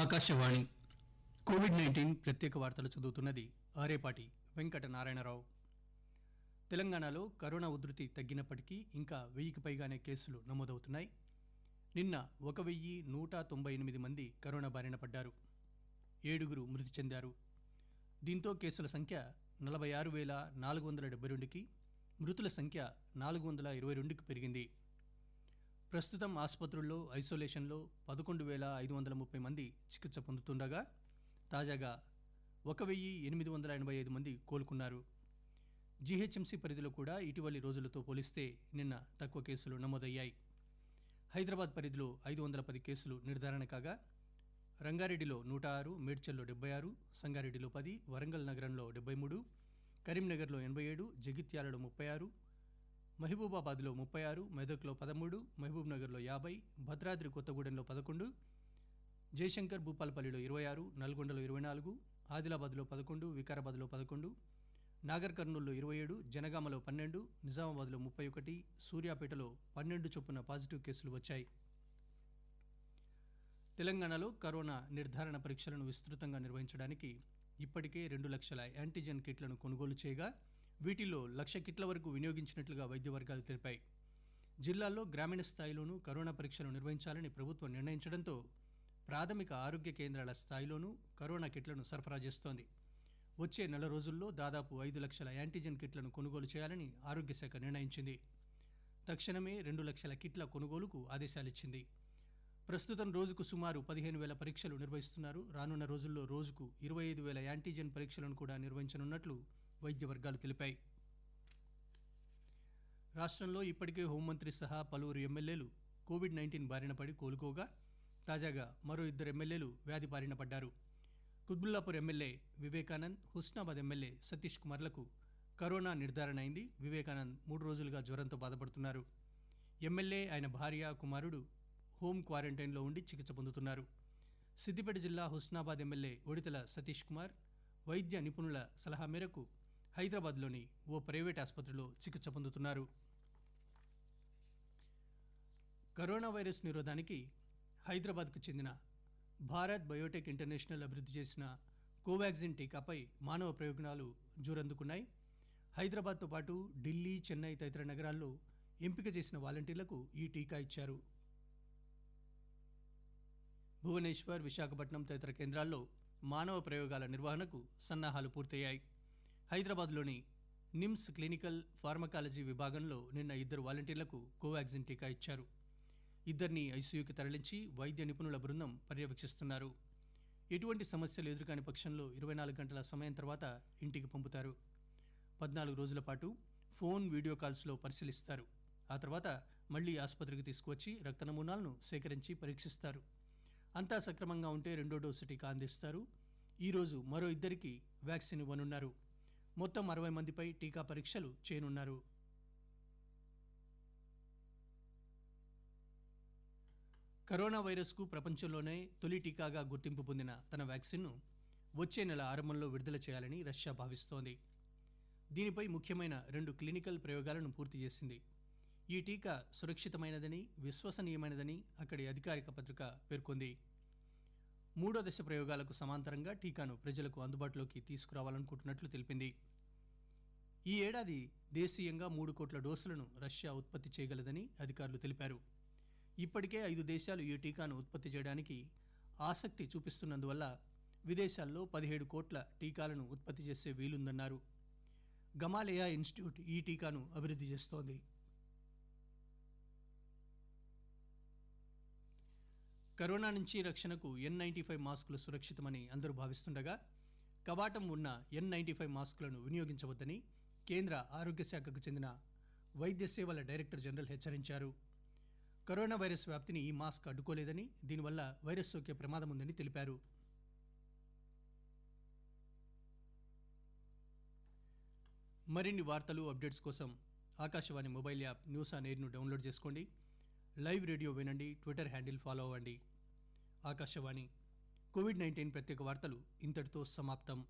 Akashvani Covid nineteen ప్రత్యేక వార్తలు చదువుతున్నది ఆరేపాటి వెంకట నారాయణరావు తెలంగాణలో కరోనా ఉధృతి తగ్గినప్పటికీ ఇంకా వెయ్యికి పైగానే కేసులు నమోదవుతున్నాయి నిన్న ఒక వెయ్యి నూట తొంభై ఎనిమిది మంది కరోనా బారిన పడ్డారు ఏడుగురు మృతి చెందారు దీంతో కేసుల సంఖ్య నలభై ఆరు వేల నాలుగు వందల డెబ్బై రెండుకి మృతుల సంఖ్య నాలుగు వందల ఇరవై రెండుకి పెరిగింది ప్రస్తుతం ఆసుపత్రుల్లో ఐసోలేషన్లో పదకొండు వేల ఐదు వందల ముప్పై మంది చికిత్స పొందుతుండగా తాజాగా ఒక వెయ్యి ఎనిమిది వందల ఎనభై ఐదు మంది కోలుకున్నారు జీహెచ్ఎంసీ పరిధిలో కూడా ఇటీవలి రోజులతో పోలిస్తే నిన్న తక్కువ కేసులు నమోదయ్యాయి హైదరాబాద్ పరిధిలో ఐదు వందల పది కేసులు నిర్ధారణ కాగా రంగారెడ్డిలో నూట ఆరు మేడ్చల్లో డెబ్బై ఆరు సంగారెడ్డిలో పది వరంగల్ నగరంలో డెబ్బై మూడు కరీంనగర్లో ఎనభై ఏడు జగిత్యాలలో ముప్పై ఆరు మహబూబాబాద్లో ముప్పై ఆరు మెదక్లో పదమూడు మహబూబ్నగర్లో యాభై భద్రాద్రి కొత్తగూడెంలో పదకొండు జయశంకర్ భూపాలపల్లిలో ఇరవై ఆరు నల్గొండలో ఇరవై నాలుగు ఆదిలాబాద్లో పదకొండు వికారాబాద్లో పదకొండు నాగర్ కర్నూలులో ఇరవై ఏడు జనగామలో పన్నెండు నిజామాబాద్లో ముప్పై ఒకటి సూర్యాపేటలో పన్నెండు చొప్పున పాజిటివ్ కేసులు వచ్చాయి తెలంగాణలో కరోనా నిర్ధారణ పరీక్షలను విస్తృతంగా నిర్వహించడానికి ఇప్పటికే రెండు లక్షల యాంటీజెన్ కిట్లను కొనుగోలు చేయగా వీటిలో లక్ష కిట్ల వరకు వినియోగించినట్లుగా వైద్య వర్గాలు తెలిపాయి జిల్లాల్లో గ్రామీణ స్థాయిలోనూ కరోనా పరీక్షలు నిర్వహించాలని ప్రభుత్వం నిర్ణయించడంతో ప్రాథమిక ఆరోగ్య కేంద్రాల స్థాయిలోనూ కరోనా కిట్లను సరఫరా చేస్తోంది వచ్చే నెల రోజుల్లో దాదాపు ఐదు లక్షల యాంటీజెన్ కిట్లను కొనుగోలు చేయాలని ఆరోగ్య శాఖ నిర్ణయించింది తక్షణమే రెండు లక్షల కిట్ల కొనుగోలుకు ఆదేశాలిచ్చింది ప్రస్తుతం రోజుకు సుమారు పదిహేను వేల పరీక్షలు నిర్వహిస్తున్నారు రానున్న రోజుల్లో రోజుకు ఇరవై ఐదు వేల యాంటీజెన్ పరీక్షలను కూడా నిర్వహించనున్నట్లు వైద్య వర్గాలు తెలిపాయి రాష్ట్రంలో ఇప్పటికే హోంమంత్రి సహా పలువురు ఎమ్మెల్యేలు కోవిడ్ నైన్టీన్ బారిన పడి కోలుకోగా తాజాగా మరో ఇద్దరు ఎమ్మెల్యేలు వ్యాధి బారిన పడ్డారు కుద్బుల్లాపూర్ ఎమ్మెల్యే వివేకానంద్ హుస్నాబాద్ ఎమ్మెల్యే సతీష్ కుమార్లకు కరోనా నిర్ధారణ అయింది వివేకానంద్ మూడు రోజులుగా జ్వరంతో బాధపడుతున్నారు ఎమ్మెల్యే ఆయన భార్య కుమారుడు హోమ్ క్వారంటైన్లో ఉండి చికిత్స పొందుతున్నారు సిద్దిపేట జిల్లా హుస్నాబాద్ ఎమ్మెల్యే ఒడితల సతీష్ కుమార్ వైద్య నిపుణుల సలహా మేరకు హైదరాబాద్లోని ఓ ప్రైవేట్ ఆసుపత్రిలో చికిత్స పొందుతున్నారు కరోనా వైరస్ నిరోధానికి హైదరాబాద్కు చెందిన భారత్ బయోటెక్ ఇంటర్నేషనల్ అభివృద్ధి చేసిన కోవాక్సిన్ టీకాపై మానవ ప్రయోగనాలు జోరందుకున్నాయి హైదరాబాద్తో పాటు ఢిల్లీ చెన్నై తదితర నగరాల్లో ఎంపిక చేసిన వాలంటీర్లకు ఈ టీకా ఇచ్చారు భువనేశ్వర్ విశాఖపట్నం తదితర కేంద్రాల్లో మానవ ప్రయోగాల నిర్వహణకు సన్నాహాలు పూర్తయ్యాయి హైదరాబాద్లోని నిమ్స్ క్లినికల్ ఫార్మకాలజీ విభాగంలో నిన్న ఇద్దరు వాలంటీర్లకు కోవాక్సిన్ టీకా ఇచ్చారు ఇద్దరిని ఐసీయూకి తరలించి వైద్య నిపుణుల బృందం పర్యవేక్షిస్తున్నారు ఎటువంటి సమస్యలు ఎదురుకాని పక్షంలో ఇరవై నాలుగు గంటల సమయం తర్వాత ఇంటికి పంపుతారు పద్నాలుగు రోజుల పాటు ఫోన్ వీడియో కాల్స్లో పరిశీలిస్తారు ఆ తర్వాత మళ్లీ ఆసుపత్రికి తీసుకువచ్చి రక్త నమూనాలను సేకరించి పరీక్షిస్తారు అంతా సక్రమంగా ఉంటే రెండో డోసు టీకా అందిస్తారు ఈరోజు మరో ఇద్దరికి వ్యాక్సిన్ ఇవ్వనున్నారు మొత్తం అరవై మందిపై టీకా పరీక్షలు చేయనున్నారు కరోనా వైరస్కు ప్రపంచంలోనే తొలి టీకాగా గుర్తింపు పొందిన తన వ్యాక్సిన్ను వచ్చే నెల ఆరంభంలో విడుదల చేయాలని రష్యా భావిస్తోంది దీనిపై ముఖ్యమైన రెండు క్లినికల్ ప్రయోగాలను పూర్తి చేసింది ఈ టీకా సురక్షితమైనదని విశ్వసనీయమైనదని అక్కడి అధికారిక పత్రిక పేర్కొంది మూడో దశ ప్రయోగాలకు సమాంతరంగా టీకాను ప్రజలకు అందుబాటులోకి తీసుకురావాలనుకుంటున్నట్లు తెలిపింది ఈ ఏడాది దేశీయంగా మూడు కోట్ల డోసులను రష్యా ఉత్పత్తి చేయగలదని అధికారులు తెలిపారు ఇప్పటికే ఐదు దేశాలు ఈ టీకాను ఉత్పత్తి చేయడానికి ఆసక్తి చూపిస్తున్నందువల్ల విదేశాల్లో పదిహేడు కోట్ల టీకాలను ఉత్పత్తి చేసే వీలుందన్నారు గమాలయా ఇన్స్టిట్యూట్ ఈ టీకాను అభివృద్ధి చేస్తోంది కరోనా నుంచి రక్షణకు ఎన్ నైన్టీ ఫైవ్ మాస్కులు సురక్షితమని అందరూ భావిస్తుండగా కవాటం ఉన్న ఎన్ నైంటీ ఫైవ్ మాస్కులను వినియోగించవద్దని కేంద్ర ఆరోగ్య శాఖకు చెందిన వైద్య సేవల డైరెక్టర్ జనరల్ హెచ్చరించారు కరోనా వైరస్ వ్యాప్తిని ఈ మాస్క్ అడ్డుకోలేదని దీనివల్ల వైరస్ సోకే ప్రమాదం ఉందని తెలిపారు మరిన్ని వార్తలు అప్డేట్స్ కోసం Akashvani mobile app news on ఎయిర్ను డౌన్లోడ్ చేసుకోండి లైవ్ రేడియో వినండి ట్విట్టర్ హ్యాండిల్ ఫాలో అవ్వండి ఆకాశవాణి కోవిడ్ నైన్టీన్ ప్రత్యేక వార్తలు ఇంతటితో సమాప్తం